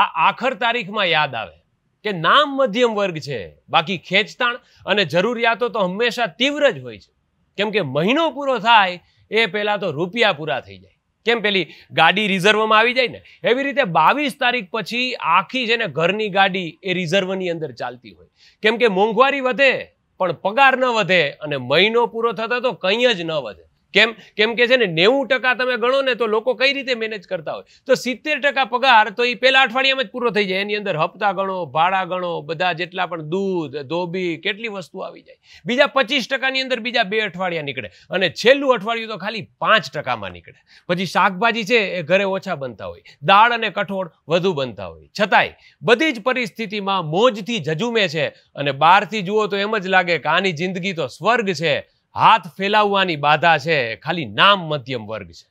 આ આખર તારીખમાં યાદ આવે કે નામ મધ્યમ વર્ગ છે બાકી ખેંચતાણ અને જરૂરિયાતો તો હંમેશા તીવ્ર જ હોય છે કેમ કે મહિનો પૂરો થાય એ પહેલાં તો રૂપિયા પૂરા થઈ જાય કેમ પેલી ગાડી રિઝર્વમાં આવી જાય ને એવી રીતે બાવીસ તારીખ પછી આખી છે ને ઘરની ગાડી એ રિઝર્વની અંદર ચાલતી હોય કેમ કે મોંઘવારી વધે પણ પગાર ન વધે અને મહિનો પૂરો થતો તો કંઈ જ ન વધે કેમ કેમ કે છે ને નેવું ટકા તમે ગણો ને તો લોકો કઈ રીતે મેનેજ કરતા હોય તો સિત્તેર ટકા પગાર તો એ પહેલા અઠવાડિયામાં જ પૂરો થઈ જાય એની અંદર હપ્તા ગણો ભાડા ગણો બધા જેટલા પણ દૂધ ધોબી કેટલી વસ્તુ આવી જાય બીજા પચીસ ટકાની અંદર બીજા બે અઠવાડિયા નીકળે અને છેલ્લું અઠવાડિયું તો ખાલી પાંચ ટકામાં નીકળે પછી શાકભાજી છે એ ઘરે ઓછા બનતા હોય દાળ અને કઠોળ વધુ બનતા હોય છતાંય બધી જ પરિસ્થિતિમાં મોજથી જજુમે છે અને બહારથી જુઓ તો એમ જ લાગે કે આની જિંદગી તો સ્વર્ગ છે હાથ ફેલાવવાની બાધા છે ખાલી નામ મધ્યમ વર્ગ છે